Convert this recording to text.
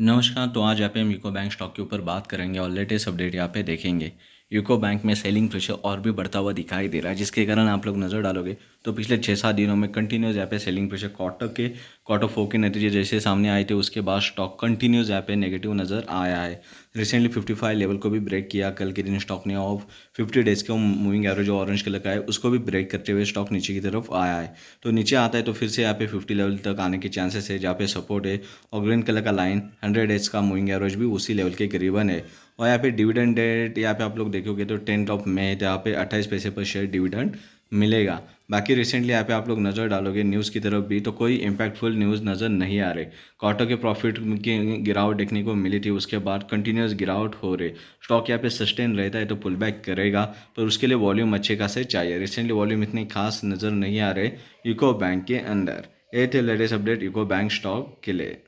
नमस्कार तो आज यहाँ पे हम यूको बैंक स्टॉक के ऊपर बात करेंगे और लेटेस्ट अपडेट यहाँ पे देखेंगे यूको बैंक में सेलिंग प्रेशर और भी बढ़ता हुआ दिखाई दे रहा है जिसके कारण आप लोग नज़र डालोगे तो पिछले छः सात दिनों में कंटिन्यूस यहाँ पे सेलिंग प्रेशर क्वार्टर के क्वार्टर फोर के नतीजे जैसे सामने आए थे उसके बाद स्टॉक कंटिन्यूस यहाँ पे नेगेटिव नज़र आया है रिसेंटली फाइव लेवल को भी ब्रेक किया कल के दिन स्टॉक ने ऑफ फिफ्टी डेज के मूविंग एवरेज ऑरेंज कलर का है उसको भी ब्रेक करते हुए स्टॉक नीचे की तरफ आया है तो नीचे आता है तो फिर से यहाँ पे फिफ्टी लेवल तक आने के चांसेस है जहाँ पे सपोर्ट है और ग्रीन कलर का लाइन हंड्रेड डेज का मूविंग एवरेज भी उसी लेवल के करीबन है और यहाँ पे डिविडेंड डेट यहाँ पे आप लोग देखोगे तो टेंथ ऑफ मे यहाँ पे अट्ठाईस पैसे पर शेयर डिविडेंड मिलेगा बाकी रिसेंटली यहाँ पे आप लोग नज़र डालोगे न्यूज़ की तरफ भी तो कोई इम्पैक्टफुल न्यूज़ नज़र नहीं आ रहे कॉटो के प्रॉफिट की गिरावट देखने को मिली थी उसके बाद कंटिन्यूस गिरावट हो रही स्टॉक यहाँ पे सस्टेन रहता है तो पुल बैक करेगा पर उसके लिए वॉल्यूम अच्छे खासे चाहिए रिसेंटली वॉल्यूम इतने खास नज़र नहीं आ रहे यूको बैंक के अंदर ये थे latest update UCO bank stock के लिए